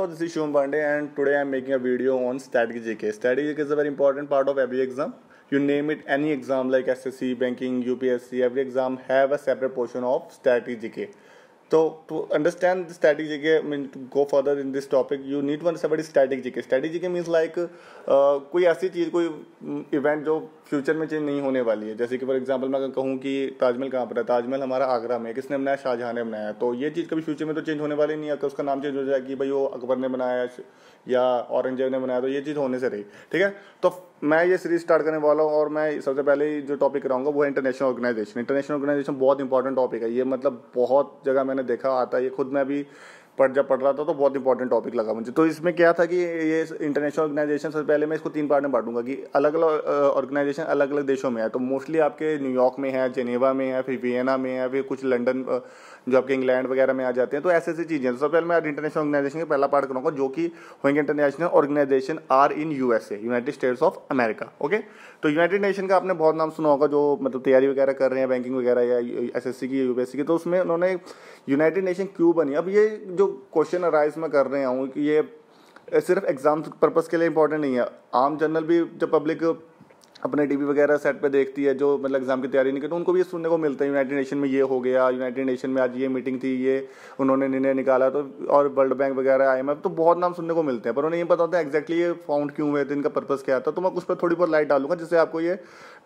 Hello, this is Shum Pandey and today I am making a video on Static JK. Static JK is a very important part of every exam. You name it any exam like SSC, Banking, UPSC, every exam have a separate portion of Static JK. So to understand the static JK, I mean to go further in this topic, you need to understand what is static JK. Static JK means like uh, कोई ऐसी चीज कोई mm, event जो future में change नहीं होने वाली है जैसे कि फॉर एग्जांपल मैं अगर कहूँ कि ताजमहल कहाँ पर है ताजमहल हमारा आगरा में किसने बनाया शाहजहाँ ने बनाया तो ये चीज़ कभी फ्यूचर में तो चेंज होने वाली नहीं है अगर उसका नाम चेंज हो जाए कि भाई वो अकबर ने बनाया या औरंगजेब ने बनाया तो ये चीज़ होने से रही ठीक है तो मैं ये सीरीज स्टार्ट करने वाला हूँ और मैं सबसे पहले जो टॉपिक कराऊंगा वो है इंटरनेशनल ऑर्गेनाइजेशन इंटरनेशनल ऑर्गेनाइजेशन बहुत इंपॉर्टेंट टॉपिक है ये मतलब बहुत जगह मैंने देखा आता है ये खुद मैं भी पढ़ जब पढ़ रहा था तो बहुत इंपॉर्टेंट टॉपिक लगा मुझे तो इसमें क्या था कि ये इंटरनेशनल ऑर्गेनाइजेशन सबसे पहले मैं इसको तीन पार्ट में बांटूंगा कि अलग अलग ऑर्गेनाइजेशन अलग अलग देशों में है तो मोस्टली आपके न्यूयॉर्क में है जेनेवा में है फिर वियना में है फिर कुछ लंडन जो आपके इंग्लैंड वगैरह में आ जाते हैं तो ऐसे ऐसी चीज़ें तो सबसे पहले मैं इंटरनेशनल ऑर्गेनाइजेशन का पहला पार्ट करूँगा जो कि होंगे international organization are in USA United States of America okay तो यूनाइटेड नेशन का आपने बहुत नाम सुना होगा जो मतलब तैयारी वगैरह कर रहे हैं बैंकिंग वगैरह या एस की यूपीएससी की तो उसमें उन्होंने यूनाइटेड नेशन क्यों बनी अब ये जो क्वेश्चन अराइज में कर रहे हूँ कि ये सिर्फ एग्जाम पर्पज़ के लिए इंपॉर्टेंट नहीं है आम जनरल भी जब पब्लिक अपने टीवी वगैरह सेट पे देखती है जो मतलब एग्जाम की तैयारी नहीं करती तो उनको भी ये सुनने को मिलता है यूनाइटेड नेशन में ये हो गया यूनाइटेड नेशन में आज ये मीटिंग थी ये उन्होंने निर्णय निकाला तो और वर्ल्ड बैंक वगैरह आई तो बहुत नाम सुनने को मिलते हैं पर उन्हें ये पता होता है एक्जैक्टली ये फाउंड क्यों हुए थे इनका पर्पज़ क्या था तो मैं उस पर थोड़ी बहुत लाइट डालूंगा जिससे आपको ये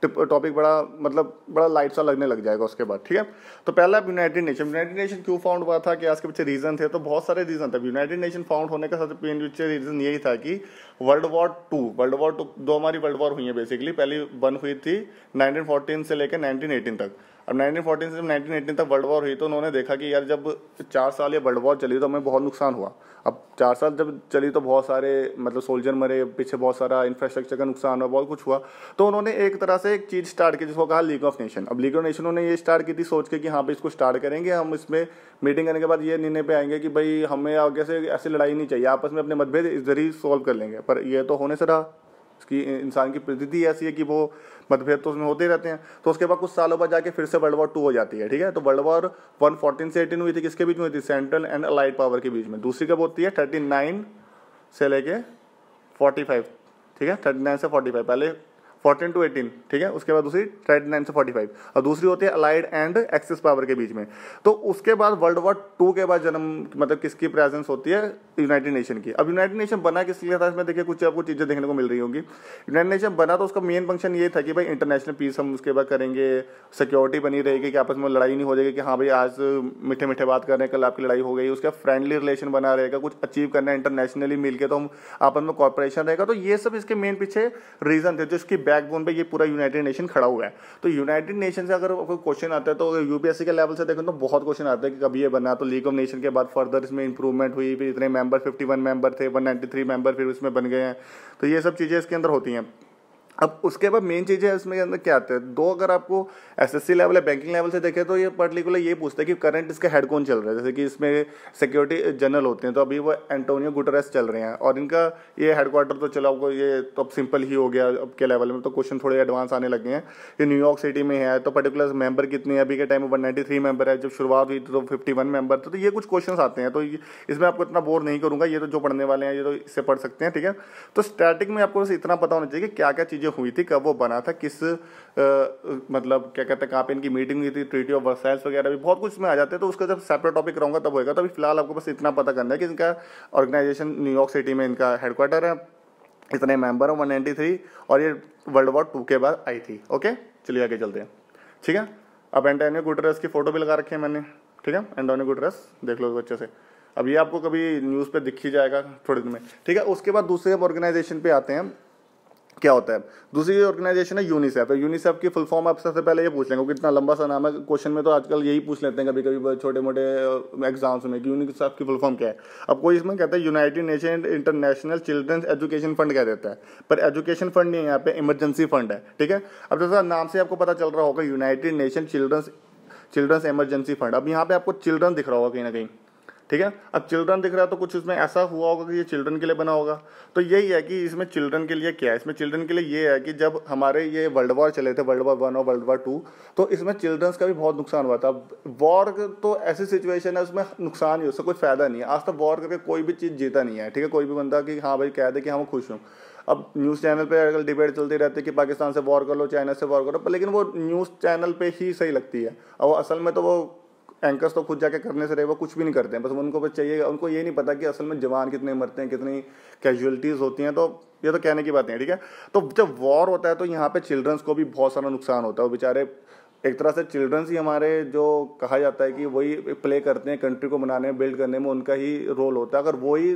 टॉपिक बड़ा मतलब बड़ा लाइट सा लगने लग जाएगा उसके बाद ठीक है तो पहला यूनाइटेड नेशन यूनाइटेड नेशन क्यों फाउंड हुआ था कि आज के पीछे रीज़न थे तो बहुत सारे रीज़न थे यूनाइटेड नेशन फाउंड होने का सबसे पीछे रीज़न यही था कि world war two world war two दो हमारी वर्ल्ड वॉर हुई है बेसिकली पहली वन हुई थी 1914 से लेकर 1918 तक अब 1914 से जब 1918 तक वर्ल्ड वॉर हुई तो उन्होंने देखा कि यार जब चार साल ये वर्ल्ड वॉर चली तो हमें बहुत नुकसान हुआ अब चार साल जब चली तो बहुत सारे मतलब सोल्जर मरे पीछे बहुत सारा इंफ्रास्ट्रक्चर का नुकसान हुआ बहुत कुछ हुआ तो उन्होंने एक तरह से एक चीज़ स्टार्ट की जिसको कहा लीग ऑफ नेशन अब लीग ऑफ नेशन ने ये स्टार्ट की थी सोच के कि हाँ भाई इसको स्टार्ट करेंगे हम इसमें मीटिंग करने के बाद ये निर्णय पे आएंगे कि भाई हमें आगे से ऐसी लड़ाई नहीं चाहिए आपस में अपने मतभेद इस जरिए सॉल्व कर लेंगे पर यह तो होने से रहा उसकी इंसान की प्रकृति ऐसी है कि वो मतभेद तो उसमें होते ही रहते हैं तो उसके बाद कुछ सालों बाद जाके फिर से वर्ल्ड वॉर टू हो जाती है ठीक है तो वर्ल्ड वॉर वन फोर्टीन से एटीन हुई थी किसके बीच में हुई थी सेंट्रल एंड अलाइड पावर के बीच में दूसरी कब होती है थर्टी नाइन से लेके फोर्टी फाइव ठीक है थर्टी नाइन से फोर्टी फाइव पहले फोर्टीन टू एटीन ठीक है उसके बाद दूसरी थर्टी नाइन से फोर्टी फाइव और दूसरी होती है अलाइड एंड एक्सिस पावर के बीच में तो उसके बाद वर्ल्ड वॉर टू के बाद जन्म मतलब किसकी प्रेजेंस होती है यूनाइटेड नेशन की अब यूनाइटेड नेशन बना किस लिए था इसमें देखिए कुछ आपको चीज़ें देखने को मिल रही होंगी यूनाइटेड नेशन बना तो उसका मेन फंक्शन ये था कि भाई इंटरनेशनल पीस हम उसके बाद करेंगे सिक्योरिटी बनी रहेगी कि आपस में लड़ाई नहीं हो जाएगी कि हाँ भाई आज मीठे मीठे बात कर रहे हैं कल आपकी लड़ाई हो गई उसका फ्रेंडली रिलेशन बना रहेगा कुछ अचीव करना है इंटरनेशनली मिलकर तो हम आपस में कॉपरेशन रहेगा तो ये सब इसके मेन पीछे रीज़न थे जो इसकी बैकबोन पे ये पूरा यूनाइटेड नेशन खड़ा हुआ है तो यूनाइटेड नेशन से अगर कोई क्वेश्चन आता है तो यूपीएससी के लेवल से देखें तो बहुत क्वेश्चन आता है कि कभी ये बना तो लीग ऑफ नेशन के बाद फर्दर इसमें इंप्रूवमेंट हुई फिर इतने मेंबर 51 मेंबर थे 193 मेंबर फिर उसमें बन गए हैं तो ये सब चीज़ें इसके अंदर होती हैं अब उसके बाद मेन चीज़ है उसमें अंदर क्या आता है दो अगर आपको एसएससी लेवल या बैंकिंग लेवल से देखें तो ये पर्टिकुलर ये पूछता है कि करंट इसका हेड कौन चल रहा है जैसे कि इसमें सिक्योरिटी जनरल होते हैं तो अभी वो एंटोनियो गुटरेस चल रहे हैं और इनका ये हेडक्वार्टर तो चला आपको ये तो अब सिंपल ही हो गया अब के लेवल में तो क्वेश्चन थोड़े एडवांस आने लगे हैं ये न्यूयॉर्क सिटी में है तो पर्टिकुलर मेंबर कितने अभी के टाइम में वन मेंबर है जब शुरुआत हुई तो फिफ्टी मेंबर थे तो ये कुछ क्वेश्चन आते हैं तो इसमें आपको इतना बोर नहीं करूँगा ये तो जो पढ़ने वाले हैं ये तो इससे पढ़ सकते हैं ठीक है तो स्टार्टिंग में आपको बस इतना पता होना चाहिए कि क्या क्या चीज़ें हुई थी कब वो बना था किस आ, मतलब क्या कहते हैं कहाँ पे इनकी मीटिंग हुई थी ट्रीटी ऑफ वर्साइल्स वगैरह भी बहुत कुछ इसमें आ जाते हैं तो उसका जब सेपरेट टॉपिक रहूँगा तब होएगा तो अभी फिलहाल आपको बस इतना पता करना है कि इनका ऑर्गेनाइजेशन न्यूयॉर्क सिटी में इनका हेडक्वार्टर है इतने मेंबर हैं थ्री और ये वर्ल्ड वॉर टू के बाद आई थी ओके चलिए आगे चलते हैं ठीक है अब एंटोनियो गुटरस की फोटो भी लगा रखी है मैंने ठीक है एंटोनियो गुटरस देख लो अच्छे से अब ये आपको कभी न्यूज़ पे दिख ही जाएगा थोड़े दिन में ठीक है उसके बाद दूसरे ऑर्गेनाइजेशन पे आते हैं क्या होता है दूसरी ऑर्गेनाइजेशन है यूनिसेफ यूनिसेफ की फुल फॉर्म आप सबसे पहले ये पूछ लेंगे कितना लंबा सा नाम है क्वेश्चन में तो आजकल यही पूछ लेते हैं कभी कभी छोटे मोटे एग्जाम्स में कि यूनिसेफ की फुल फॉर्म क्या है अब कोई इसमें कहता है United Nation International Children's Education Fund कह देता है पर एजुकेशन फंड नहीं है यहाँ पे इमरजेंसी फंड है ठीक है अब जैसा नाम से आपको पता चल रहा होगा United Nation Children's Children's Emergency Fund अब यहाँ पे आपको चिल्ड्रन दिख रहा होगा कहीं ना कहीं ठीक है अब चिल्ड्रन दिख रहा है तो कुछ इसमें ऐसा हुआ होगा कि ये चिल्ड्रन के लिए बना होगा तो यही है कि इसमें चिल्ड्रन के लिए क्या है इसमें चिल्ड्रन के लिए ये है कि जब हमारे ये वर्ल्ड वॉर चले थे वर्ल्ड वॉर वन और वर्ल्ड वॉर टू तो इसमें चिल्ड्रंस का भी बहुत नुकसान हुआ था वॉर तो ऐसी सिचुएशन है उसमें नुकसान ही उससे कोई फायदा नहीं है आज तक वॉर करके कोई भी चीज़ जीता नहीं है ठीक है कोई भी बंदा कि हाँ भाई कह दे कि हम हाँ, खुश हूँ अब न्यूज़ चैनल पे आजकल डिबेट चलती रहती है कि पाकिस्तान से वॉर कर लो चाइना से वॉर करो पर लेकिन वो न्यूज़ चैनल पे ही सही लगती है और असल में तो वो एंकर्स तो खुद जाके करने से रहे वो कुछ भी नहीं करते हैं बस उनको बस चाहिए उनको ये नहीं पता कि असल में जवान कितने मरते हैं कितनी कैजुअलिटीज़ होती हैं तो ये तो कहने की बात नहीं ठीक है तो जब वॉर होता है तो यहाँ पे चिल्ड्रंस को भी बहुत सारा नुकसान होता है वो बेचारे एक तरह से चिल्ड्रंस ही हमारे जो कहा जाता है कि वही प्ले करते हैं कंट्री को बनाने में बिल्ड करने में उनका ही रोल होता है अगर वही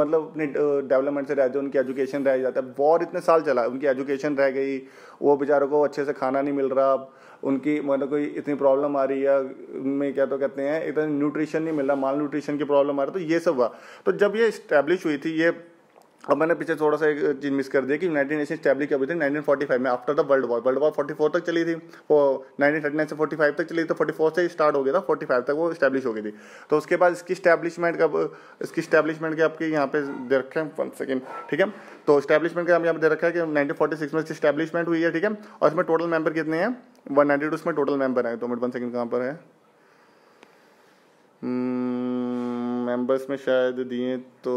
मतलब अपनी डेवलपमेंट से रह जाए उनकी एजुकेशन रह जाता है वॉर इतने साल चला उनकी एजुकेशन रह गई वो बेचारों को अच्छे से खाना नहीं मिल रहा उनकी मतलब कोई इतनी प्रॉब्लम आ रही है उनमें क्या तो कहते हैं इतना न्यूट्रिशन नहीं मिल रहा माल न्यूट्रिशन की प्रॉब्लम आ रही तो ये सब हुआ तो जब ये इस्टेब्लिश हुई थी ये और मैंने पीछे थोड़ा सा एक चीज़ मिस कर दिया कि यूनाइटेड नेशन स्टैब्लिक कब थी 1945 में after the world war world war 44 तक चली थी वो 1939 से 45 तक चली थी तो 44 से स्टार्ट हो गया था 45 तक वो स्टैब्लिश हो गई थी तो उसके बाद इसकी स्टैब्लिशमेंट कब इसकी स्टैब्लिशमेंट के आपके यहाँ पे दे रखे हैं वन सेकेंड ठीक है तो स्टैब्लिशमेंट का हम यहाँ पे दे रखा है कि नाइनटीन में इसकी स्टैब्लिशमेंट हुई है ठीक है और इसमें टोटल मेंबर कितने हैं वन इसमें टोटल मेंबर हैं तो मिनट वन सेकेंड कहाँ पर है hmm, मेंबर्स में शायद दिए तो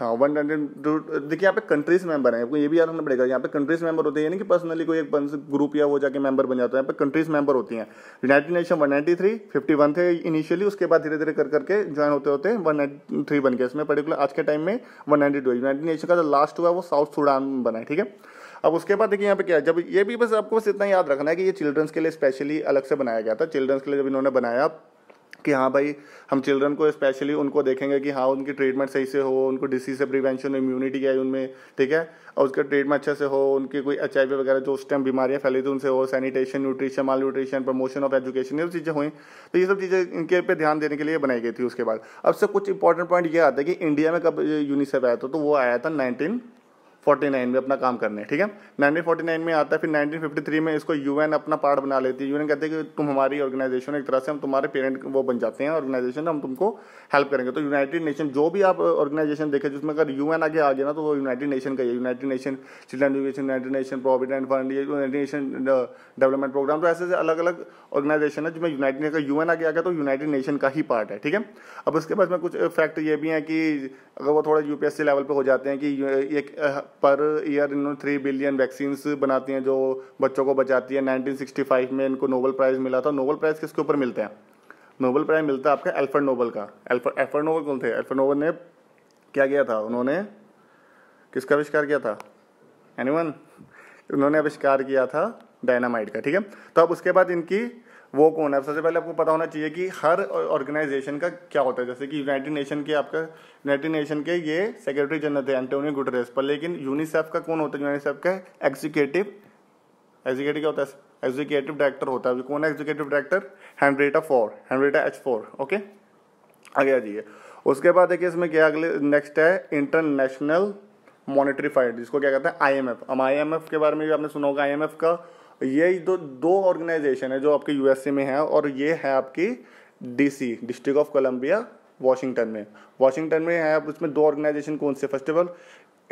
हाँ वन हंड्रेड तो, देखिए यहाँ पे कंट्रीज मेंबर हैं आपको ये भी याद रखना पड़ेगा यहाँ पे कंट्रीज मेंबर होते हैं यानी कि पर्सनली कोई एक ग्रुप या वो जाके मेंबर बन जाता है यहाँ पे कंट्रीज मेंबर होती हैं United Nation one ninety three fifty one थे इनिशियली उसके बाद धीरे धीरे कर करके ज्वाइन होते होते वन नाइन्टी थ्री बन गया इसमें पर्टिकुलर आज के टाइम में one ninety two United Nation का जो लास्ट हुआ वो साउथ सूडान बना है ठीक है अब उसके बाद देखिए यहाँ पे क्या है जब ये भी बस आपको बस इतना याद रखना है कि ये चिल्ड्रंस के लिए स्पेशली अलग से बनाया गया था चिल्ड्रंस के लिए जब इन्होंने बनाया कि हाँ भाई हम चिल्ड्रन को स्पेशली उनको देखेंगे कि हाँ उनकी ट्रीटमेंट सही से हो उनको डिसीज से प्रिवेंशन इम्यूनिटी क्या है उनमें ठीक है और उसका ट्रीटमेंट अच्छे से हो उनकी कोई एच वगैरह जो उस टाइम बीमारियाँ फैली थी उनसे हो sanitation nutrition malnutrition promotion of education ये सब चीज़ें हुई तो ये सब चीज़ें इनके पे ध्यान देने के लिए बनाई गई थी उसके बाद अब से कुछ इंपॉर्टेंट पॉइंट ये आता है कि इंडिया में कब यूनिसेफ आया था तो वो आया था नाइनटीन 1949 में अपना काम करने ठीक है 1949 में आता है फिर 1953 में इसको यूएन अपना पार्ट बना लेती है यूएन कहते हैं कि तुम हमारी ऑर्गेनाइजेशन एक तरह से हम तुम्हारे पेरेंट वो बन जाते हैं ऑर्गेनाइजेशन हम तुमको हेल्प करेंगे तो यूनाइटेड नेशन जो भी आप ऑर्गेनाइजेशन देखें जिसमें अगर यूएन आगे आ गया ना तो वो यूनाइटेड नेशन का ही United Nation Children Education United Nation Provident Fund United Nation Development Programme तो ऐसे अलग अलग ऑर्गेनाइजेशन है जिसमें यूनाइटेड नेशन यू यूएन आगे आ गया तो यूनाइटेड नेशन का ही पार्ट है ठीक है अब उसके बाद में कुछ फैक्ट ये भी है कि अगर वो थोड़ा यूपीएससी लेवल पर हो जाते हैं कि एक पर ईयर इन्होंने थ्री बिलियन वैक्सीन्स बनाती हैं जो बच्चों को बचाती है 1965 में इनको नोबल प्राइज़ मिला था नोबल प्राइज़ किसके ऊपर मिलते हैं नोबल प्राइज़ मिलता है आपका एल्फर्ड नोबल का एल्फर्ड एल्फर्ड नोबल कौन थे एल्फर्ड नोबल ने क्या किया था उन्होंने किसका आविष्कार किया था एनी उन्होंने आविष्कार किया था डायनामाइट का ठीक है तो अब उसके बाद इनकी वो कौन है सबसे पहले आपको पता होना चाहिए कि हर ऑर्गेनाइजेशन का क्या होता है जैसे कि यूनाइटेड नेशन के आपका यूनाइटेड नेशन के ये सेक्रेटरी जनरल थे एंटोनियो गुटरेस पर लेकिन यूनिसेफ का कौन होता है यूनिसेफ का एग्जीक्यूटिव एग्जीक्यूटिव क्या होता है एग्जीक्यूटिव डायरेक्टर होता है कौन है executive director Henrietta Fore Henrietta H Fore okay आगे आ जाइए उसके बाद देखिए इसमें क्या अगले नेक्स्ट है इंटरनेशनल मॉनिटरी फंड जिसको क्या कहते हैं एफ हम एफ के बारे में भी आपने सुना होगा एफ का यही दो दो ऑर्गेनाइजेशन है जो आपके यूएसए में है और ये है आपकी DC District of Columbia Washington में वाशिंगटन में है उसमें इसमें दो ऑर्गेनाइजेशन कौन से first of all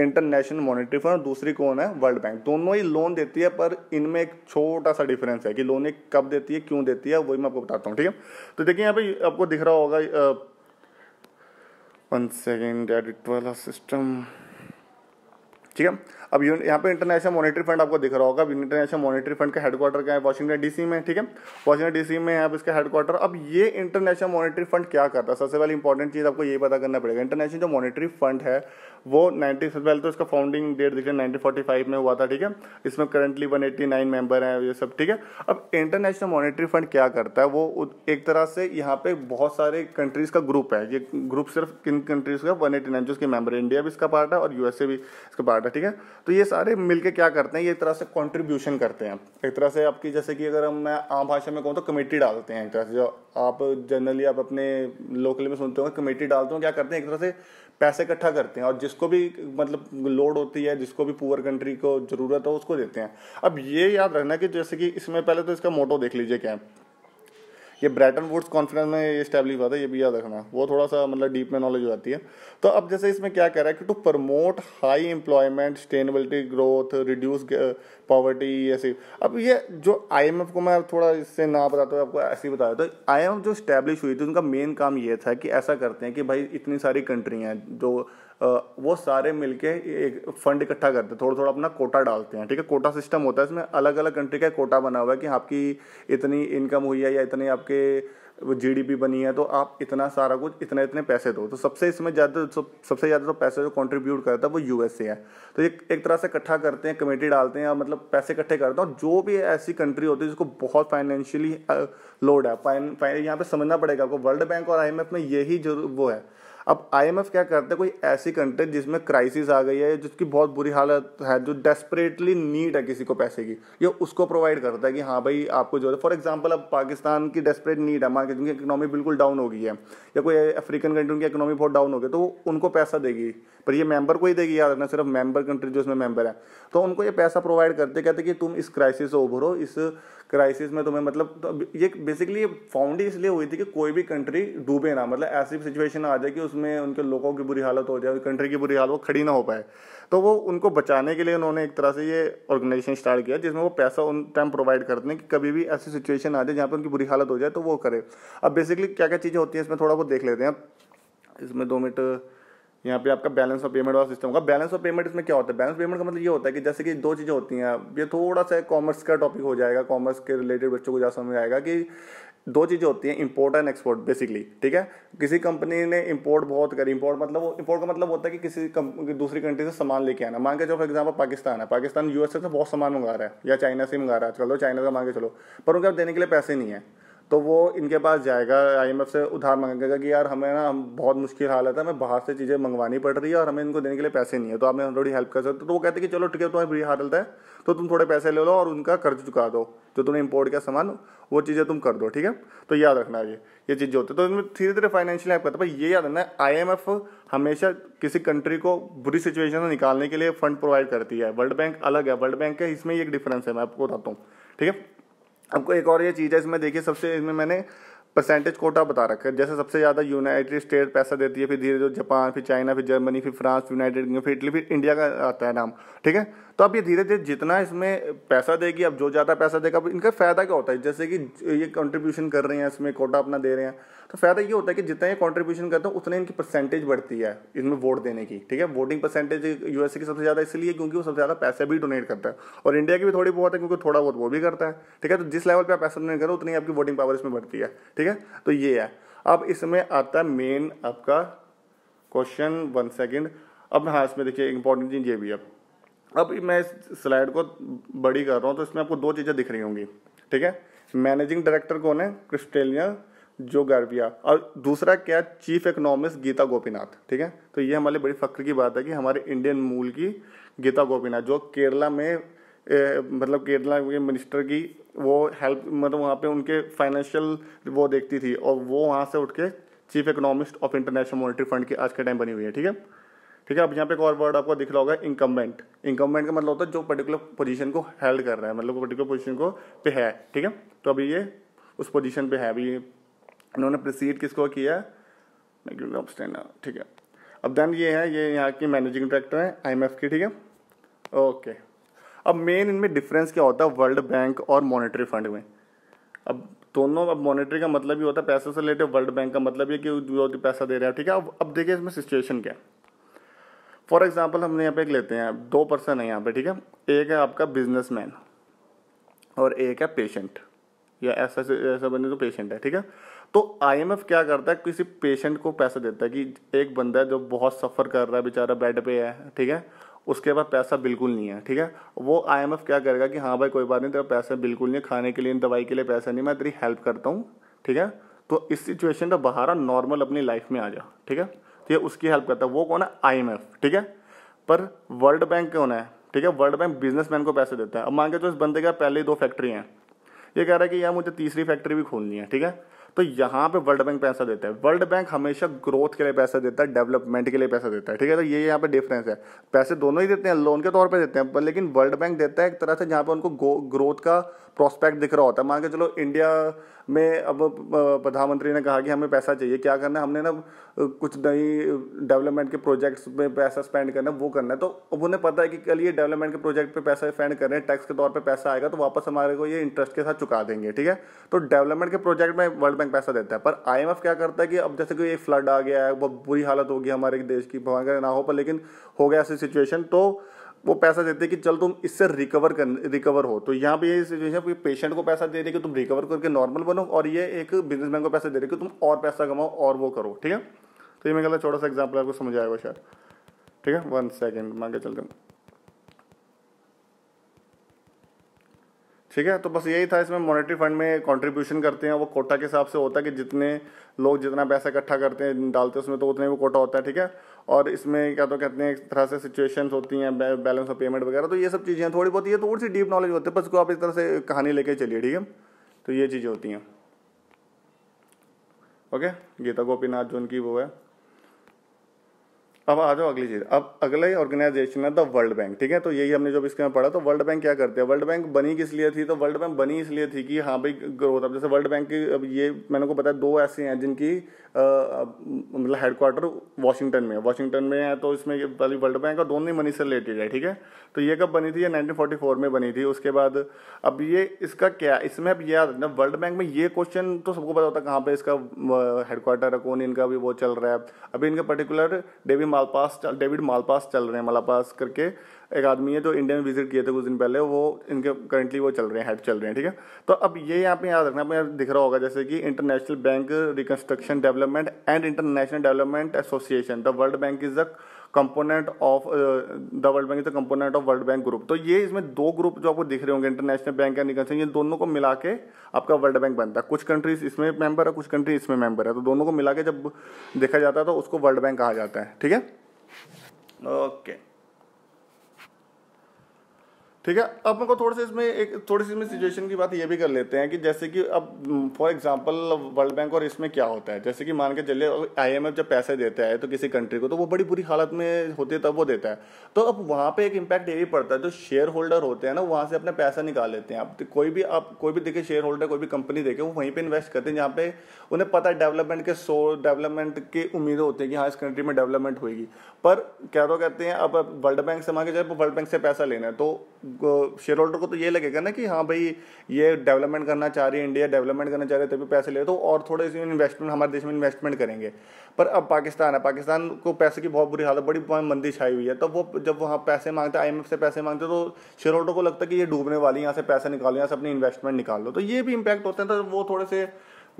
International Monetary Fund दूसरी कौन है वर्ल्ड बैंक दोनों ही लोन देती है पर इनमें एक छोटा सा डिफरेंस है कि लोन एक कब देती है क्यों देती है वही मैं आपको बताता हूँ ठीक है तो देखिए यहाँ पे आपको दिख रहा होगा वन सेकेंड एडिट वाला सिस्टम ठीक है अब यहाँ पे इंटरनेशनल मॉनेटरी फंड आपको दिख रहा होगा इंटरनेशनल मॉनेटरी फंड का हेडक्वार्टर क्या है वाशिंगटन डीसी में ठीक है वाशिंगटन डीसी में है अब इसका हेडक्वार्टर अब ये इंटरनेशनल मॉनेटरी फंड क्या करता है सबसे पहले इंपॉर्टेंट चीज़ आपको ये पता करना पड़ेगा इंटरनेशनल जो मॉनेटरी फंड है वो नाइन्टी सबसे पहले तो इसका फाउंडिंग डेट देखिए नाइनटीन फोर्टी फाइव में हुआ था ठीक है इसमें currently one eighty nine member हैं ये सब ठीक है अब इंटरनेशनल मॉनिटरी फंड क्या करता है वो एक तरह से यहाँ पे बहुत सारे कंट्रीज का ग्रुप है ये ग्रुप सिर्फ किन कंट्रीज का वन एट्टी नाइन जो इसके मेंबर इंडिया भी इसका पार्ट है और यूएसए भी इसका पार्ट है ठीक है तो ये सारे मिलकर क्या करते हैं ये एक तरह से कॉन्ट्रीब्यूशन करते हैं एक तरह से आपकी जैसे कि अगर हम मैं आम भाषा में कहूँ तो कमेटी डालते हैं एक तरह से जो आप जनरली आप अपने लोकल में सुनते हो कमेटी डालते हो क्या करते हैं एक तरह से पैसे इकट्ठा करते हैं और जिसको भी मतलब लोड होती है जिसको भी पुअर कंट्री को ज़रूरत हो उसको देते हैं अब ये याद रखना कि जैसे कि इसमें पहले तो इसका मोटो देख लीजिए क्या है ये ब्रैटन वुड्स कॉन्फ्रेंस में ये स्टैब्लिश हुआ था ये भी याद रखना वो थोड़ा सा मतलब डीप में नॉलेज हो जाती है तो अब जैसे इसमें क्या कह रहा है कि to promote high employment sustainability growth reduce poverty ऐसे अब ये जो आई को मैं थोड़ा इससे ना बताता हूँ आपको ऐसे ही बताया तो आई जो स्टैब्लिश हुई थी उनका मेन काम ये था कि ऐसा करते हैं कि भाई इतनी सारी कंट्री हैं जो वो सारे मिलके एक फंड इकट्ठा करते हैं थोड़ा थोड़ा अपना कोटा डालते हैं ठीक है कोटा सिस्टम होता है इसमें अलग अलग कंट्री का कोटा बना हुआ है कि आपकी इतनी इनकम हुई है या इतनी आपके जीडीपी बनी है तो आप इतना सारा कुछ इतने इतने पैसे दो तो सबसे इसमें ज़्यादा सब, सबसे ज़्यादा तो पैसे जो कंट्रीब्यूट करता है वो यूएसए है तो ये एक तरह से इकट्ठा करते हैं कमेटी डालते हैं मतलब पैसे इकट्ठे करते हैं और जो भी ऐसी कंट्री होती है जिसको बहुत फाइनेंशियली लोड है यहाँ पे समझना पड़ेगा आपको वर्ल्ड बैंक और आई में यही जो वो है अब आईएमएफ क्या करता है कोई ऐसी कंट्री जिसमें क्राइसिस आ गई है जिसकी बहुत बुरी हालत है जो डेस्परेटली नीड है किसी को पैसे की ये उसको प्रोवाइड करता है कि हाँ भाई आपको जो है फॉर एग्जाम्पल अब पाकिस्तान की डेस्परेट नीड है मार्केट के जिनकी बिल्कुल डाउन हो गई है या कोई अफ्रीकन कंट्री की इकनॉमी बहुत डाउन हो गई तो वो उनको पैसा देगी पर ये मेंबर को ही देगी याद रखना सिर्फ मेंबर कंट्री जो इसमें मेंबर है तो उनको ये पैसा प्रोवाइड करते कहते कि तुम इस क्राइसिस से उभरो इस क्राइसिस में तुम्हें मतलब तो ये बेसिकली ये फाउंड इसलिए हुई थी कि कोई भी कंट्री डूबे ना मतलब ऐसी सिचुएशन आ जाए कि उसमें उनके लोगों की बुरी हालत हो जाए कंट्री की बुरी हालत वो खड़ी ना हो पाए तो वो उनको बचाने के लिए उन्होंने एक तरह से ये ऑर्गेनाइजेशन स्टार्ट किया जिसमें वो पैसा उन टाइम प्रोवाइड करते हैं कि कभी भी ऐसी सिचुएशन आ जाए जहाँ पर उनकी बुरी हालत हो जाए तो वो करे अब बेसिकली क्या क्या चीज़ें होती हैं इसमें थोड़ा बहुत देख लेते हैं इसमें दो मिनट यहाँ पे आपका बैलेंस ऑफ पेमेंट वाला सिस्टम होगा बैलेंस ऑफ पेमेंट इसमें क्या होता है बैलेंस पेमेंट का मतलब ये होता है कि जैसे कि दो चीज़ें होती हैं ये थोड़ा सा कॉमर्स का टॉपिक हो जाएगा कॉमर्स के रिलेटेड बच्चों को ज़्यादा समझ आएगा कि दो चीज़ें होती हैं इंपोर्ट एंड एक्सपोर्ट बेसिकली ठीक है किसी कंपनी ने इंपोर्ट बहुत करी इंपोर्ट मतलब वो का मतलब होता है कि किसी दूसरी कंट्री से सामान लेके आना मान के चलो फॉर एग्जाम्पल पाकिस्तान है पाकिस्तान यूएसए से बहुत सामान मंगा रहा है या चाइना से मंगा रहा है चलो तो चाइना का मांग के चलो पर उनके अब देने के लिए पैसे नहीं है तो वो इनके पास जाएगा आईएमएफ से उधार मांगेगा कि यार हमें ना हम बहुत मुश्किल हालत है हमें बाहर से चीज़ें मंगवानी पड़ रही है और हमें इनको देने के लिए पैसे नहीं है तो आप हमें थोड़ी हेल्प कर सकते तो वो कहते हैं कि चलो ठीक है तुम्हारी बुरी हालत है तो तुम थोड़े पैसे ले लो और उनका कर्ज चुका दो जो तुमने इम्पोर्ट किया सामान वो चीज़ें तुम कर दो ठीक है तो याद रखना ये ये चीज़ जो होती है तो इनमें धीरे धीरे फाइनेंशियल हेल्प करता है ये याद रखना आई हमेशा किसी कंट्री को बुरी सिचुएशन में निकालने के लिए फंड प्रोवाइड करती है वर्ल्ड बैंक अलग है वर्ल्ड बैंक है इसमें एक डिफरेंस है मैं आपको बताता हूँ ठीक है आपको एक और ये चीज़ है इसमें देखिए सबसे इसमें मैंने परसेंटेज कोटा बता रखा है जैसे सबसे ज़्यादा यूनाइटेड स्टेट पैसा देती है फिर धीरे धीरे जापान फिर चाइना फिर जर्मनी फिर फ्रांस फिर यूनाइटेड किंगडम फिर इटली फिर इंडिया का आता है नाम ठीक है तो अब ये धीरे धीरे जितना इसमें पैसा देगी अब जो ज़्यादा पैसा देगा अब इनका फ़ायदा क्या होता है जैसे कि ये कंट्रीब्यूशन कर रहे हैं इसमें कोटा अपना दे रहे हैं तो फ़ायदा ये होता है कि जितना ये कॉन्ट्रीब्यूशन करते हैं उतना इनकी परसेंटेज बढ़ती है इसमें वोट देने की ठीक है वोटिंग परसेंटेज यूएसए की सबसे ज़्यादा इसलिए क्योंकि वो सबसे ज़्यादा पैसे भी डोनेट करता है और इंडिया की भी थोड़ी बहुत है क्योंकि थोड़ा बहुत वो भी करता है ठीक है तो जिस लेवल पर आप पैसा डोनेट करो उतनी आपकी वोटिंग पावर इसमें बढ़ती है ठीक है तो ये है अब इसमें आता है मेन आपका क्वेश्चन वन सेकेंड अब हाँ इसमें देखिए इंपॉर्टेंट चीज ये भी है अब मैं इस स्लाइड को बड़ी कर रहा हूँ तो इसमें आपको दो चीज़ें दिख रही होंगी ठीक है मैनेजिंग डायरेक्टर कौन है क्रिस्टेलिया जो गर्बिया और दूसरा क्या चीफ इकोनॉमिस्ट गीता गोपीनाथ ठीक है तो ये हमारे बड़ी फख्र की बात है कि हमारे इंडियन मूल की गीता गोपीनाथ जो केरला में ए, मतलब केरला के मिनिस्टर की वो हेल्प मतलब वहाँ पे उनके फाइनेंशियल वो देखती थी और वो वहाँ से उठ के chief economist of International Monetary Fund की आज के टाइम बनी हुई है ठीक है ठीक है अब यहाँ पे एक और वर्ड आपको दिख रहा होगा इनकम्बेंट इनकम्बेंट का मतलब होता है जो पर्टिकुलर पोजीशन को हेल्ड कर रहा है मतलब पर्टिकुलर पोजीशन को पे है ठीक है तो अभी ये उस पोजीशन पे है अभी इन्होंने प्रोसीड किसको किया ठीक है अब देन ये है ये यहाँ की मैनेजिंग डायरेक्टर है आई की ठीक है ओके अब मेन इनमें डिफरेंस क्या होता है वर्ल्ड बैंक और मॉनेटरी फंड में अब दोनों अब मॉनेटरी का मतलब ही होता है पैसे से रिलेटेड वर्ल्ड बैंक का मतलब ये कि जो पैसा दे रहा है ठीक है अब अब देखिए इसमें सिचुएशन क्या है फॉर एग्जाम्पल हमने यहाँ पे एक लेते हैं दो पर्सन है यहाँ पे ठीक है एक है आपका मैन और एक है पेशेंट या ऐसा ऐसा बने तो पेशेंट है ठीक है तो आईएमएफ क्या करता है किसी पेशेंट को पैसा देता है कि एक बंदा है जो बहुत सफ़र कर रहा है बेचारा बेड पे है ठीक है उसके पास पैसा बिल्कुल नहीं है ठीक है वो आईएमएफ क्या करेगा कि हाँ भाई कोई बात नहीं तेरा पैसा बिल्कुल नहीं खाने के लिए दवाई के लिए पैसा नहीं मैं तेरी हेल्प करता हूँ ठीक है तो इस सिचुएशन का बाहर नॉर्मल अपनी लाइफ में आ जा ठीक है ठीक तो है उसकी हेल्प करता है वो कौन है आईएमएफ ठीक है पर वर्ल्ड बैंक कौन है ठीक है वर्ल्ड बैंक बिजनेसमैन को पैसे देता है अब मान के तो इस बंदे का पहले ही दो फैक्ट्री हैं ये कह रहा है कि यार मुझे तीसरी फैक्ट्री भी खोलनी है ठीक है तो यहाँ पे वर्ल्ड बैंक पैसा देता है वर्ल्ड बैंक हमेशा ग्रोथ के लिए पैसा देता है डेवलपमेंट के लिए पैसा देता है ठीक है तो ये यहाँ पे डिफरेंस है पैसे दोनों ही देते हैं लोन के तौर पे देते हैं पर लेकिन वर्ल्ड बैंक देता है एक तरह से जहाँ पे उनको ग्रोथ का प्रोस्पेक्ट दिख रहा होता है मान के चलो इंडिया में अब प्रधानमंत्री ने कहा कि हमें पैसा चाहिए क्या करना है हमने ना कुछ नई डेवलपमेंट के प्रोजेक्ट्स में पैसा स्पेंड करना है वो करना है तो अब उन्हें पता है कि कल ये डेवलपमेंट के प्रोजेक्ट पे पैसा स्पेंड कर रहे हैं टैक्स के तौर पे पैसा आएगा तो वापस हमारे को ये इंटरेस्ट के साथ चुका देंगे ठीक है तो डेवलपमेंट के प्रोजेक्ट में वर्ल्ड बैंक बैंक पैसा देता है पर आईएमएफ क्या करता है कि अब जैसे कोई एक फ्लड आ गया है बहुत बुरी हालत होगी हमारे देश की भगवान करे ना हो पर लेकिन हो गया ऐसी सिचुएशन तो वो पैसा देते कि चल तुम इससे रिकवर कर रिकवर हो तो यहाँ पे ये सिचुएशन है पेशेंट को पैसा दे रहे कि तुम रिकवर करके नॉर्मल बनो और ये एक बिजनेसमैन को पैसा दे रहे कि तुम और पैसा कमाओ और वो करो ठीक है तो ये मैं कहता छोटा सा एग्जाम्पल आपको समझ आएगा शायद ठीक है वन सेकेंड मांगे चलते हैं ठीक है तो बस यही था इसमें मॉनेटरी फंड में कंट्रीब्यूशन करते हैं वो कोटा के हिसाब से होता है कि जितने लोग जितना पैसा इकट्ठा करते हैं डालते हैं उसमें तो उतने वो कोटा होता है ठीक है और इसमें क्या तो कहते हैं एक तरह से सिचुएशंस होती हैं बैलेंस ऑफ पेमेंट वगैरह तो ये सब चीज़ें थोड़ी बहुत ये तो थोड़ी सी डीप नॉलेज होती है बस को आप इस तरह से कहानी लेके चलिए ठीक है तो ये चीज़ें होती हैं ओके गीता गोपीनाथ जो उनकी वो है अब आ जाओ अगली चीज अब अगला ही ऑर्गेनाइजेशन है द वर्ल्ड बैंक ठीक है तो यही हमने जब इसके में पढ़ा तो वर्ल्ड बैंक क्या करते हैं वर्ल्ड बैंक बनी किस लिए थी तो वर्ल्ड बैंक बनी इसलिए थी कि हाँ भाई ग्रोथ अब जैसे वर्ल्ड बैंक की अब ये मैंने को पता है दो ऐसे हैं जिनकी मतलब हेडक्वार्टर वाशिंगटन में है वाशिंगटन में है तो इसमें पहली वर्ल्ड बैंक और दोनों ही मनी से रिलेटेड है ठीक है तो ये कब बनी थी ये 1944 में बनी थी उसके बाद अब ये इसका क्या इसमें अब याद ना वर्ल्ड बैंक में ये क्वेश्चन तो सबको पता होता है कहाँ पर इसका हेडक्वार्टर है कौन इनका भी वो चल रहा है अभी इनका particular Davy Malpass David Malpass चल रहे हैं मालापास करके एक आदमी है जो इंडिया में विजिट किए थे कुछ दिन पहले वो इनके करंटली वो चल रहे हैं हेड चल रहे हैं ठीक है तो अब ये यहाँ पे याद रखना दिख रहा होगा जैसे कि International Bank Reconstruction Development and International Development Association the World Bank is the component of the World Bank is the component of World Bank Group तो ये इसमें दो ग्रुप जो आपको दिख रहे होंगे इंटरनेशनल बैंक एंड निकल ये दोनों को मिला के आपका वर्ल्ड बैंक बनता है कुछ कंट्रीज इसमें मेंबर है कुछ कंट्री इसमें मेंबर है तो दोनों को मिला के जब देखा जाता है तो उसको वर्ल्ड बैंक कहा जाता है ठीक है ओके okay. ठीक है अब मेरे को थोड़े से इसमें एक थोड़ी सी इसमें सिचुएशन की बात ये भी कर लेते हैं कि जैसे कि अब फॉर एग्जांपल वर्ल्ड बैंक और इसमें क्या होता है जैसे कि मान के चलिए आईएमएफ जब पैसे देता है तो किसी कंट्री को तो वो बड़ी बुरी हालत में होती है तब वो देता है तो अब वहाँ पे एक इम्पैक्ट ये भी पड़ता है जो शेयर होल्डर होते हैं ना वहाँ से अपने पैसा निकाल लेते हैं आप कोई भी आप कोई भी देखे शेयर होल्डर कोई भी कंपनी देखे वो वहीं पर इन्वेस्ट करते हैं जहाँ पे उन्हें पता है डेवलपमेंट के सो डेवलपमेंट की उम्मीदें होती है कि हाँ इस कंट्री में डेवलपमेंट होगी पर क्या तो कहते हैं अब वर्ल्ड बैंक से मांगे जाए वर्ल्ड बैंक से पैसा लेना है तो शेयर होल्डर को तो ये लगेगा ना कि हाँ भाई ये डेवलपमेंट करना चाह रही है इंडिया डेवलपमेंट करना चाह रही है तभी पैसे ले तो और थोड़े से इन्वेस्टमेंट हमारे देश में इन्वेस्टमेंट करेंगे पर अब पाकिस्तान है पाकिस्तान को पैसे की बहुत बुरी हालत बड़ी मंदी छाई हुई है तो वो जब वहाँ पैसे मांगते आई से पैसे मांगते तो शेयर होल्डर को लगता है कि ये डूबने वाली यहाँ से पैसा निकालो यहाँ से अपनी इन्वेस्टमेंट निकाल लो तो ये भी इम्पैक्ट होते हैं तो वो थोड़े से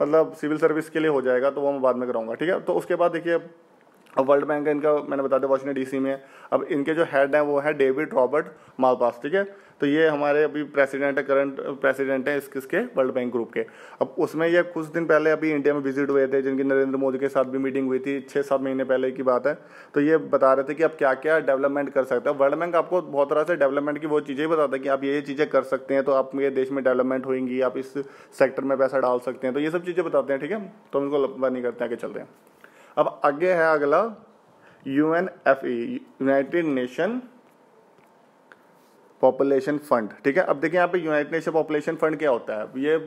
मतलब सिविल सर्विस के लिए हो जाएगा तो वो मैं बाद में कराऊंगा ठीक है तो उसके बाद देखिए अब वर्ल्ड बैंक का इनका मैंने बता दिया वॉशिंगटन डीसी में अब इनके जो हेड हैं वो है डेविड रॉबर्ट मालपास ठीक है तो ये हमारे अभी प्रेसिडेंट है करंट प्रेसिडेंट हैं इस किसके वर्ल्ड बैंक ग्रुप के अब उसमें ये कुछ दिन पहले अभी इंडिया में विजिट हुए थे जिनकी नरेंद्र मोदी के साथ भी मीटिंग हुई थी छः सात महीने पहले की बात है तो ये बता रहे थे कि आप क्या क्या डेवलपमेंट कर सकते हैं वर्ल्ड बैंक आपको बहुत तरह से डेवलपमेंट की वो चीज़ें बताता है कि आप ये चीज़ें कर सकते हैं तो आप ये देश में डेवलपमेंट होगी आप इस सेक्टर में पैसा डाल सकते हैं तो ये सब चीज़ें बताते हैं ठीक है तो उनको लंबा नहीं करते आगे चलते हैं अब आगे है अगला U N F E United Nation Population Fund ठीक है अब देखिए यहाँ पे यूनाइटेड नेशन पॉपुलेशन फंड क्या होता है ये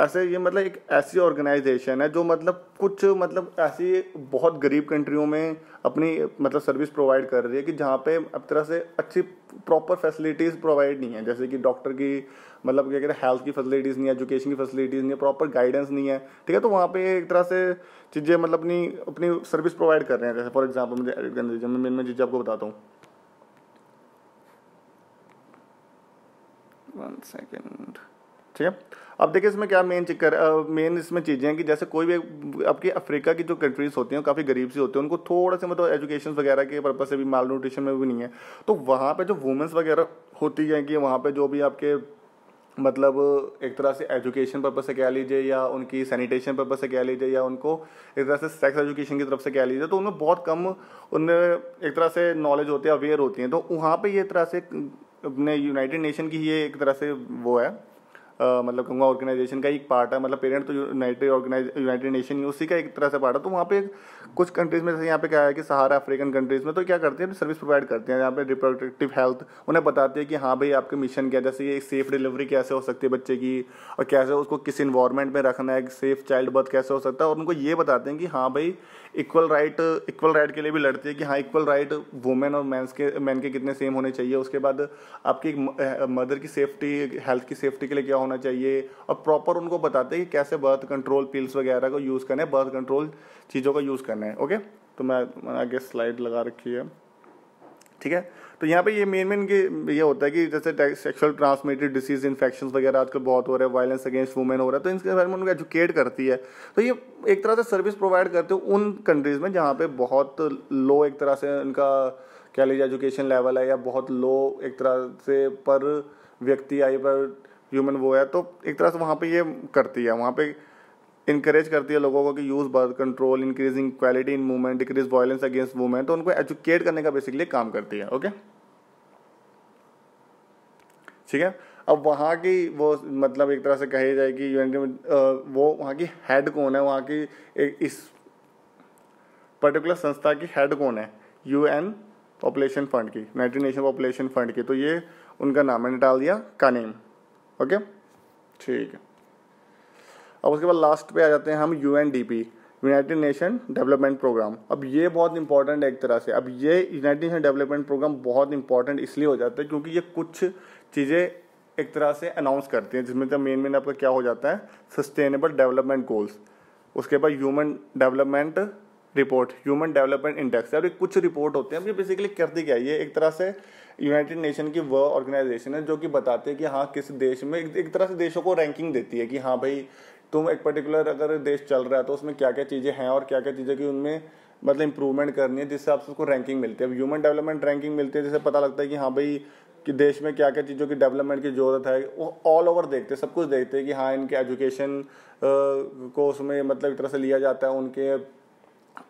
ऐसे ये मतलब एक ऐसी ऑर्गेनाइजेशन है जो मतलब कुछ मतलब ऐसी बहुत गरीब कंट्रियों में अपनी मतलब सर्विस प्रोवाइड कर रही है कि जहाँ पे अब तरह से अच्छी प्रॉपर फैसिलिटीज़ प्रोवाइड नहीं है जैसे कि डॉक्टर की मतलब क्या कहते हैं हेल्थ की फैसिलिटीज़ नहीं है एजुकेशन की फैसिलिटीज़ नहीं है प्रॉपर गाइडेंस नहीं है ठीक है तो वहाँ पे एक तरह से चीज़ें मतलब अपनी अपनी सर्विस प्रोवाइड कर रहे हैं जैसे फॉर एग्जाम्पल मुझे मैं चीज़ें आपको बताता हूँ वन सेकेंड ठीक है अब देखिए इसमें क्या मेन चक्कर मेन इसमें चीज़ें हैं कि जैसे कोई भी आपकी अफ्रीका की जो कंट्रीज़ होती हैं काफ़ी गरीब सी होती हैं उनको थोड़ा सा मतलब एजुकेशन वगैरह के पर्पज़ से भी माल न्यूट्रिशन में भी नहीं है तो वहाँ पे जो वुमेंस वगैरह होती हैं कि वहाँ पे जो भी आपके मतलब एक तरह से एजुकेशन पर्पज़ से कह लीजिए या उनकी सैनिटेशन पर्पज़ से कह लीजिए या उनको एक तरह से सेक्स एजुकेशन की तरफ से कह लीजिए तो उनमें बहुत कम उनमें एक तरह से नॉलेज होती है अवेयर होती हैं तो वहाँ पर ये तरह से अपने यूनाइटेड नेशन की ये एक तरह से वो है मतलब कहूँगा ऑर्गेनाइजेशन का एक पार्ट है मतलब पेरेंट तो यूनाइटेड ऑर्गेनाइज यूनाइटेड नेशन ही उसी का एक तरह से पार्ट है तो वहाँ पे कुछ कंट्रीज़ में जैसे यहाँ पे क्या है कि सहारा अफ्रीकन कंट्रीज़ में तो क्या करते हैं सर्विस प्रोवाइड करते हैं यहाँ पे रिप्रोडक्टिव हेल्थ उन्हें बताते हैं कि हाँ भाई आपके मिशन क्या जैसे ये सेफ डिलीवरी कैसे हो सकती है बच्चे की और कैसे उसको किस इन्वायरमेंट में रखना है सेफ चाइल्ड बर्थ कैसे हो सकता है और उनको ये बताते हैं कि हाँ भाई इक्वल राइट इक्वल राइट के लिए भी लड़ती है कि हाँ इक्वल राइट वुमेन और मैंस के मैन के कितने सेम होने चाहिए उसके बाद आपकी मदर की सेफ्टी हेल्थ की सेफ्टी के लिए क्या होना चाहिए और प्रॉपर उनको बताते हैं कि कैसे बर्थ कंट्रोल पिल्स वगैरह को यूज़ करना है बर्थ कंट्रोल चीज़ों का यूज़ करना है ओके तो मैं आगे स्लाइड लगा रखी है ठीक है तो यहाँ पे ये मेन मेन के ये होता है कि जैसे सेक्सुअल ट्रांसमिटेड डिसीज इन्फेक्शन वगैरह आजकल बहुत हो रहे हैं वायलेंस अगेंस्ट वुमेन हो रहा है तो इनके बारे में उनको एजुकेट करती है तो ये एक तरह से सर्विस प्रोवाइड करते हो उन कंट्रीज़ में जहाँ पे बहुत लो एक तरह से उनका कह लीजिए एजुकेशन लेवल है या बहुत लो एक तरह से पर व्यक्ति आई पर ह्यूमन वो है तो एक तरह से वहाँ पे ये करती है वहाँ पे इंकरेज करती है लोगों को कि use birth control increasing quality in movement decrease violence against women तो उनको एजुकेट करने का बेसिकली काम करती है ओके ठीक है अब वहाँ की वो मतलब एक तरह से कही जाए कि यूएन की वो वहाँ की हेड कौन है वहाँ की एक इस पर्टिकुलर संस्था की हेड कौन है यूएन पॉपुलेशन फंड की यूनाइटेड नेशन पॉपुलेशन फंड की तो ये उनका नाम मैंने डाल दिया नेम ओके ठीक है अब उसके बाद लास्ट पे आ जाते हैं हम U United Nation Development Programme अब ये बहुत इंपॉर्टेंट है एक तरह से अब ये यूनाइटेड नेशन डेवलपमेंट प्रोग्राम बहुत इंपॉर्टेंट इसलिए हो जाता है क्योंकि ये कुछ चीज़ें एक तरह से अनाउंस करती हैं जिसमें तो मेन मेन आपका क्या हो जाता है सस्टेनेबल डेवलपमेंट गोल्स उसके बाद human development report human development index है और कुछ रिपोर्ट होते हैं अब ये बेसिकली करती क्या है ये एक तरह से यूनाइटेड नेशन की वह ऑर्गेनाइजेशन है जो कि बताते हैं कि हाँ किस देश में एक तरह से देशों को रैंकिंग देती है कि हाँ भाई तुम एक पर्टिकुलर अगर देश चल रहा है तो उसमें क्या क्या चीज़ें हैं और क्या क्या चीज़ें कि उनमें मतलब इंप्रूवमेंट करनी है जिससे आपसे उसको रैंकिंग मिलती है अब ह्यूमन डेवलपमेंट रैंकिंग मिलती है जिससे पता लगता है कि हाँ भाई कि देश में क्या क्या चीज़ों की डेवलपमेंट की ज़रूरत है वो ऑल ओवर देखते हैं सब कुछ देखते हैं कि हाँ इनके एजुकेशन को उसमें मतलब एक तरह से लिया जाता है उनके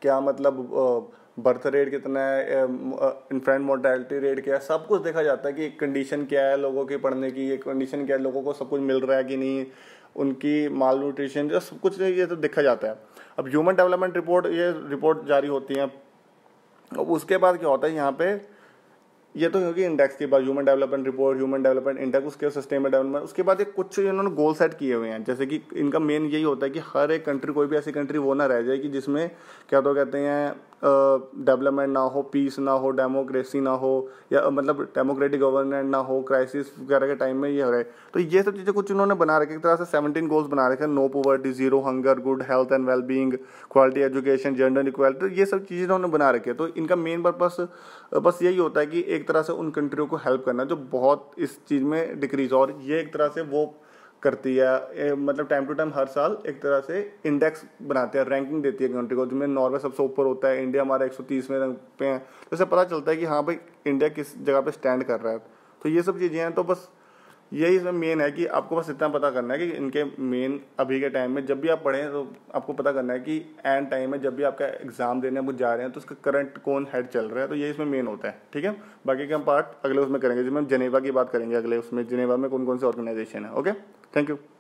क्या मतलब बर्थ रेट कितना है इन्फेंट मोर्टेलिटी रेट क्या है सब कुछ देखा जाता है कि कंडीशन क्या है लोगों की पढ़ने की ये कंडीशन क्या है लोगों को सब कुछ मिल रहा है कि नहीं उनकी माल न्यूट्रिशन जो सब कुछ ये तो देखा जाता है अब ह्यूमन डेवलपमेंट रिपोर्ट ये रिपोर्ट जारी होती है अब उसके बाद क्या होता है यहाँ पे ये तो क्योंकि इंडेक्स के बाद human development report human development index उसके सस्टेनेबल डेवलपमेंट उसके बाद एक कुछ इन्होंने गोल सेट किए हुए हैं जैसे कि इनका मेन यही होता है कि हर एक कंट्री कोई भी ऐसी कंट्री वो ना रह जाए कि जिसमें क्या तो कहते हैं डेवलपमेंट ना हो पीस ना हो डेमोक्रेसी ना हो या मतलब डेमोक्रेटिक गवर्नमेंट ना हो क्राइसिस वगैरह के टाइम में ये हो रहे तो ये सब चीज़ें कुछ उन्होंने बना रखी एक तरह से सेवनटीन गोल्स बना रखे no poverty zero hunger good health and wellbeing quality education gender equality ये सब चीज़ें उन्होंने बना रखी है तो इनका मेन पर्पस बस यही होता है कि एक तरह से उन कंट्रियों को हेल्प करना जो बहुत इस चीज़ में डिक्रीज और ये एक तरह से वो करती है मतलब टाइम टू टाइम हर साल एक तरह से इंडेक्स बनाते हैं रैंकिंग देती है कंट्री को जिसमें नॉर्वे सबसे ऊपर होता है इंडिया हमारा 130 में रैंक पे है तो इससे पता चलता है कि हाँ भाई इंडिया किस जगह पर स्टैंड कर रहा है तो ये सब चीज़ें हैं तो बस यही इसमें मेन है कि आपको बस इतना पता करना है कि इनके मेन अभी के टाइम में जब भी आप पढ़ें तो आपको पता करना है कि एंड टाइम में जब भी आपका एग्जाम देने वो जा रहे हैं तो उसका करंट कौन हेड चल रहा है तो यही इसमें मेन होता है ठीक है बाकी के हम पार्ट अगले उसमें करेंगे जिसमें हम जनेवा की बात करेंगे अगले उसमें जनेवा में कौन कौन से ऑर्गेनाइजेशन है ओके Thank you.